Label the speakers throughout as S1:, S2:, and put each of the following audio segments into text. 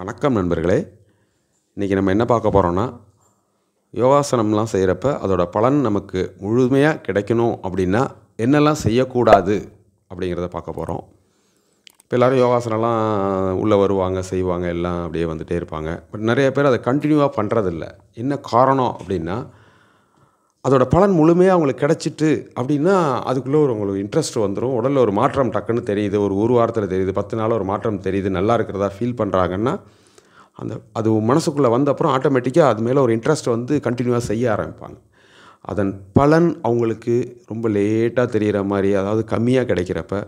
S1: வணக்கம் நண்பர்களே இன்றைக்கி நம்ம என்ன பார்க்க போகிறோன்னா யோகாசனம்லாம் செய்கிறப்ப அதோடய பலன் நமக்கு முழுமையாக கிடைக்கணும் அப்படின்னா என்னெல்லாம் செய்யக்கூடாது அப்படிங்கிறத பார்க்க போகிறோம் இப்போ எல்லோரும் யோகாசனம்லாம் உள்ளே வருவாங்க செய்வாங்க எல்லாம் அப்படியே வந்துகிட்டே இருப்பாங்க பட் நிறைய பேர் அதை கண்டினியூவாக பண்ணுறதில்ல என்ன காரணம் அப்படின்னா அதோடய பலன் முழுமையாக அவங்களுக்கு கிடச்சிட்டு அப்படின்னா அதுக்குள்ளே ஒரு உங்களுக்கு இன்ட்ரெஸ்ட் வந்துடும் உடலில் ஒரு மாற்றம் டக்குன்னு தெரியுது ஒரு ஒரு வாரத்தில் தெரியுது பத்து நாள் ஒரு மாற்றம் தெரியுது நல்லா இருக்கிறதா ஃபீல் பண்ணுறாங்கன்னா அந்த அது மனசுக்குள்ளே வந்த அப்புறம் ஆட்டோமேட்டிக்காக அது மேலே ஒரு இன்ட்ரெஸ்ட் வந்து கண்டினியூவாக செய்ய ஆரம்பிப்பாங்க அதன் பலன் அவங்களுக்கு ரொம்ப லேட்டாக தெரிகிற மாதிரி அதாவது கம்மியாக கிடைக்கிறப்ப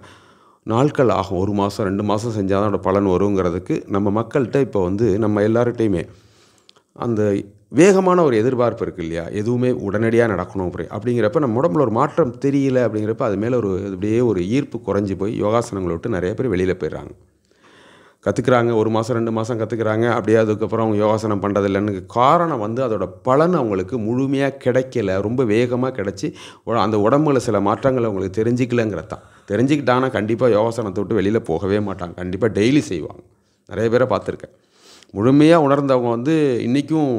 S1: நாட்கள் ஆகும் ஒரு மாதம் ரெண்டு மாதம் செஞ்சால் தான் பலன் வருங்கிறதுக்கு நம்ம மக்கள்கிட்ட இப்போ வந்து நம்ம எல்லார்கிட்டையுமே அந்த வேகமான ஒரு எதிர்பார்ப்பு இருக்குது இல்லையா எதுவுமே உடனடியாக நடக்கணும் அப்படி அப்படிங்கிறப்ப நம்ம உடம்புல ஒரு மாற்றம் தெரியல அப்படிங்கிறப்ப அது மேலே ஒரு அப்படியே ஒரு ஈர்ப்பு குறைஞ்சி போய் யோகாசனங்களை விட்டு நிறைய பேர் வெளியில் போயிடுறாங்க கற்றுக்குறாங்க ஒரு மாதம் ரெண்டு மாதம் கற்றுக்குறாங்க அப்படியே அதுக்கப்புறம் அவங்க யோகாசனம் பண்ணுறதில்லைன்னு காரணம் வந்து அதோட பலன் அவங்களுக்கு முழுமையாக கிடைக்கல ரொம்ப வேகமாக கிடச்சி அந்த உடம்புல சில மாற்றங்கள் அவங்களுக்கு தெரிஞ்சிக்கலங்கிறது தான் தெரிஞ்சுக்கிட்டாங்கன்னா கண்டிப்பாக யோகாசனத்தை விட்டு வெளியில் போகவே மாட்டாங்க கண்டிப்பாக டெய்லி செய்வாங்க நிறைய பேரை பார்த்துருக்கேன் முழுமையாக உணர்ந்தவங்க வந்து இன்றைக்கும்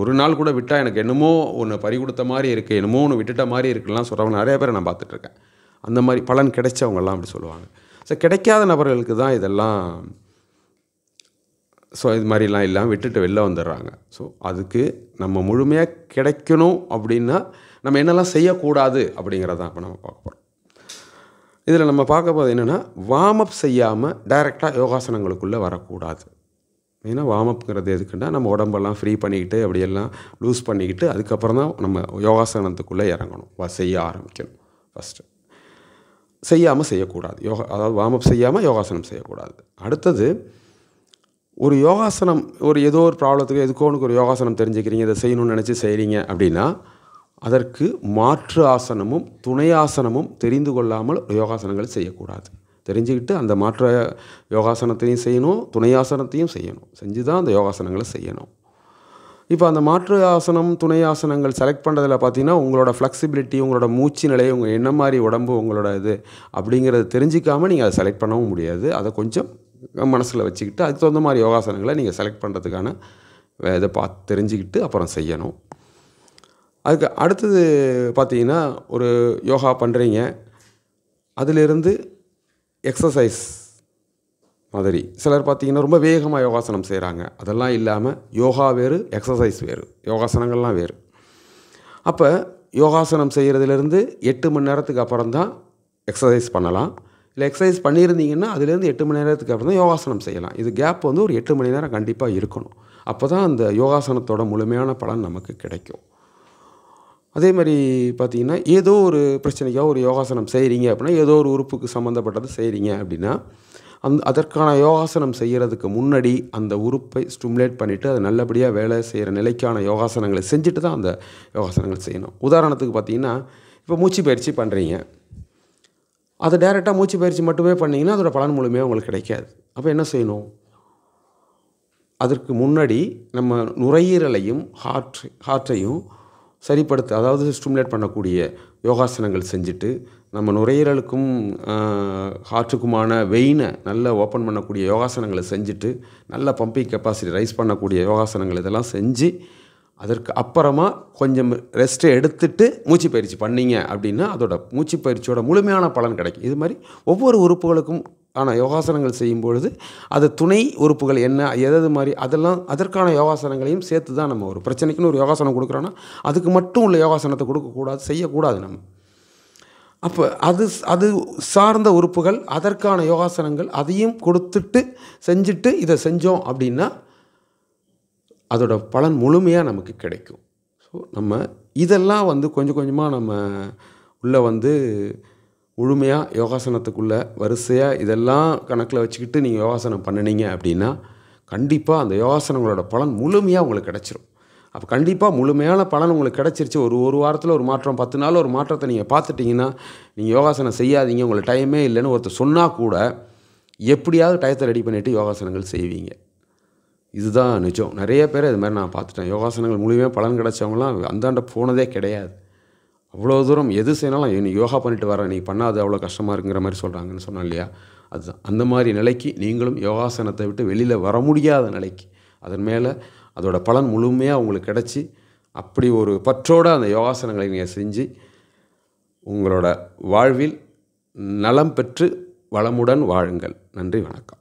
S1: ஒரு நாள் கூட விட்டால் எனக்கு என்னமோ ஒன்று பறி கொடுத்த மாதிரி இருக்குது என்னமோ ஒன்று விட்டுட்ட மாதிரி இருக்குலாம் சொல்கிறவங்க நிறைய பேரை நான் பார்த்துட்ருக்கேன் அந்த மாதிரி பலன் கிடைச்சவங்கலாம் அப்படி சொல்லுவாங்க ஸோ கிடைக்காத நபர்களுக்கு தான் இதெல்லாம் ஸோ இது மாதிரிலாம் இல்லாமல் விட்டுட்டு வெளில வந்துடுறாங்க ஸோ அதுக்கு நம்ம முழுமையாக கிடைக்கணும் அப்படின்னா நம்ம என்னெல்லாம் செய்யக்கூடாது அப்படிங்கிறதான் இப்போ நம்ம பார்க்க போகிறோம் இதில் நம்ம பார்க்க போகிறது என்னென்னா வார்ம் அப் செய்யாமல் டைரெக்டாக யோகாசனங்களுக்குள்ளே வரக்கூடாது மெயினாக வார்ம் அப்புங்கிறது எதுக்குன்னா நம்ம உடம்பெல்லாம் ஃப்ரீ பண்ணிக்கிட்டு அப்படியெல்லாம் லூஸ் பண்ணிக்கிட்டு அதுக்கப்புறம் தான் நம்ம யோகாசனத்துக்குள்ளே இறங்கணும் செய்ய ஆரம்பிக்கணும் ஃபஸ்ட்டு செய்யாமல் செய்யக்கூடாது யோகா அதாவது வார்ம் அப் செய்யாமல் யோகாசனம் செய்யக்கூடாது அடுத்தது ஒரு யோகாசனம் ஒரு ஏதோ ஒரு ப்ராப்ளத்துக்கு எதுக்கோ ஒன்று ஒரு யோகாசனம் தெரிஞ்சுக்கிறீங்க இதை செய்யணும்னு நினச்சி செய்கிறீங்க அப்படின்னா அதற்கு மாற்று ஆசனமும் துணை ஆசனமும் தெரிந்து கொள்ளாமல் யோகாசனங்கள் செய்யக்கூடாது தெரிஞ்சுக்கிட்டு அந்த மாற்ற யோகாசனத்தையும் செய்யணும் துணையாசனத்தையும் செய்யணும் செஞ்சு தான் அந்த யோகாசனங்களை செய்யணும் இப்போ அந்த மாற்று ஆசனம் துணை ஆசனங்கள் செலக்ட் பண்ணுறதுல பார்த்தீங்கன்னா உங்களோட ஃப்ளெக்சிபிலிட்டி உங்களோட மூச்சு நிலை உங்கள் என்ன மாதிரி உடம்பு உங்களோட இது அப்படிங்கிறத தெரிஞ்சிக்காமல் நீங்கள் அதை செலக்ட் பண்ணவும் முடியாது அதை கொஞ்சம் மனசில் வச்சுக்கிட்டு அதுக்கு தகுந்த மாதிரி யோகாசனங்களை நீங்கள் செலக்ட் பண்ணுறதுக்கான இதை பார்த்து தெரிஞ்சுக்கிட்டு அப்புறம் செய்யணும் அதுக்கு அடுத்தது பார்த்தீங்கன்னா ஒரு யோகா பண்ணுறீங்க அதிலிருந்து எக்ஸசைஸ் மாதிரி சிலர் பார்த்திங்கன்னா ரொம்ப வேகமாக யோகாசனம் செய்கிறாங்க அதெல்லாம் இல்லாமல் யோகா வேறு எக்ஸசைஸ் வேறு யோகாசனங்கள்லாம் வேறு அப்போ யோகாசனம் செய்கிறதுலேருந்து எட்டு மணி நேரத்துக்கு அப்புறம் தான் எக்ஸசைஸ் பண்ணலாம் இல்லை எக்ஸசைஸ் பண்ணியிருந்தீங்கன்னா அதுலேருந்து எட்டு மணி நேரத்துக்கு அப்புறம் தான் யோகாசனம் செய்யலாம் இது கேப் வந்து ஒரு எட்டு மணி நேரம் கண்டிப்பாக இருக்கணும் அப்போ தான் அந்த யோகாசனத்தோட முழுமையான பலன் நமக்கு கிடைக்கும் அதே மாதிரி பார்த்திங்கன்னா ஏதோ ஒரு பிரச்சனைக்காக ஒரு யோகாசனம் செய்கிறீங்க அப்படின்னா ஏதோ ஒரு உறுப்புக்கு சம்மந்தப்பட்டது செய்கிறீங்க அப்படின்னா அந் அதற்கான யோகாசனம் செய்கிறதுக்கு முன்னாடி அந்த உறுப்பை ஸ்டிமுலேட் பண்ணிவிட்டு அதை நல்லபடியாக வேலை செய்கிற நிலைக்கான யோகாசனங்களை செஞ்சுட்டு தான் அந்த யோகாசனங்கள் செய்யணும் உதாரணத்துக்கு பார்த்திங்கன்னா இப்போ மூச்சு பயிற்சி பண்ணுறீங்க அதை டைரெக்டாக மூச்சு பயிற்சி மட்டுமே பண்ணிங்கன்னா அதோடய பலன் மூலமே உங்களுக்கு கிடைக்காது அப்போ என்ன செய்யணும் அதற்கு முன்னாடி நம்ம நுரையீரலையும் ஹார்ட் ஹார்ட்டையும் சரிப்படுத்த அதாவது ஸ்டிமுலேட் பண்ணக்கூடிய யோகாசனங்கள் செஞ்சுட்டு நம்ம நுரையீரலுக்கும் ஹார்ட்டுக்குமான வெயினை நல்ல ஓப்பன் பண்ணக்கூடிய யோகாசனங்களை செஞ்சுட்டு நல்ல பம்பிங் கெப்பாசிட்டி ரைஸ் பண்ணக்கூடிய யோகாசனங்கள் இதெல்லாம் செஞ்சு அதற்கு அப்புறமா கொஞ்சம் ரெஸ்ட்டை எடுத்துட்டு மூச்சு பயிற்சி பண்ணிங்க அப்படின்னா அதோட மூச்சு பயிற்சியோட முழுமையான பலன் கிடைக்கும் இது மாதிரி ஒவ்வொரு உறுப்புகளுக்கும் ஆனால் யோகாசனங்கள் செய்யும் பொழுது அது துணை உறுப்புகள் என்ன எதது மாதிரி அதெல்லாம் அதற்கான யோகாசனங்களையும் சேர்த்து தான் நம்ம ஒரு பிரச்சனைக்குன்னு ஒரு யோகாசனம் கொடுக்குறோன்னா அதுக்கு மட்டும் உள்ள யோகாசனத்தை கொடுக்கக்கூடாது செய்யக்கூடாது நம்ம அப்போ அது அது சார்ந்த உறுப்புகள் அதற்கான யோகாசனங்கள் அதையும் கொடுத்துட்டு செஞ்சுட்டு இதை செஞ்சோம் அப்படின்னா அதோட பலன் முழுமையாக நமக்கு கிடைக்கும் ஸோ நம்ம இதெல்லாம் வந்து கொஞ்சம் கொஞ்சமாக நம்ம உள்ளே வந்து முழுமையாக யோகாசனத்துக்குள்ளே வரிசையாக இதெல்லாம் கணக்கில் வச்சுக்கிட்டு நீங்கள் யோகாசனம் பண்ணினீங்க அப்படின்னா கண்டிப்பாக அந்த யோகாசனங்களோட பலன் முழுமையாக உங்களுக்கு கிடச்சிரும் அப்போ கண்டிப்பாக முழுமையான பலன் உங்களுக்கு கிடச்சிருச்சு ஒரு ஒரு வாரத்தில் ஒரு மாற்றம் பத்து நாள் ஒரு மாற்றத்தை நீங்கள் பார்த்துட்டிங்கன்னா நீங்கள் யோகாசனம் செய்யாதீங்க உங்களை டைமே இல்லைன்னு ஒருத்தர் சொன்னால் கூட எப்படியாவது டயத்தை ரெடி பண்ணிவிட்டு யோகாசனங்கள் செய்வீங்க இதுதான் நிஜம் நிறைய பேர் இது மாதிரி நான் பார்த்துட்டேன் யோகாசனங்கள் முழுமையாக பலன் கிடச்சவங்களாம் அந்தாண்ட போனதே கிடையாது அவ்வளோ தூரம் எது செய்யணாலும் நீ யோகா பண்ணிட்டு வர நீ பண்ணாது அவ்வளோ கஷ்டமாக இருக்குங்கிற மாதிரி சொல்கிறாங்கன்னு சொன்னோம் இல்லையா அதுதான் அந்த மாதிரி நிலைக்கு நீங்களும் யோகாசனத்தை விட்டு வெளியில் வர முடியாத நிலைக்கு அதன் மேலே அதோட பலன் முழுமையாக உங்களுக்கு கிடச்சி அப்படி ஒரு பற்றோடு அந்த யோகாசனங்களை நீங்கள் செஞ்சு உங்களோட வாழ்வில் நலம் பெற்று வளமுடன் வாழுங்கள் நன்றி வணக்கம்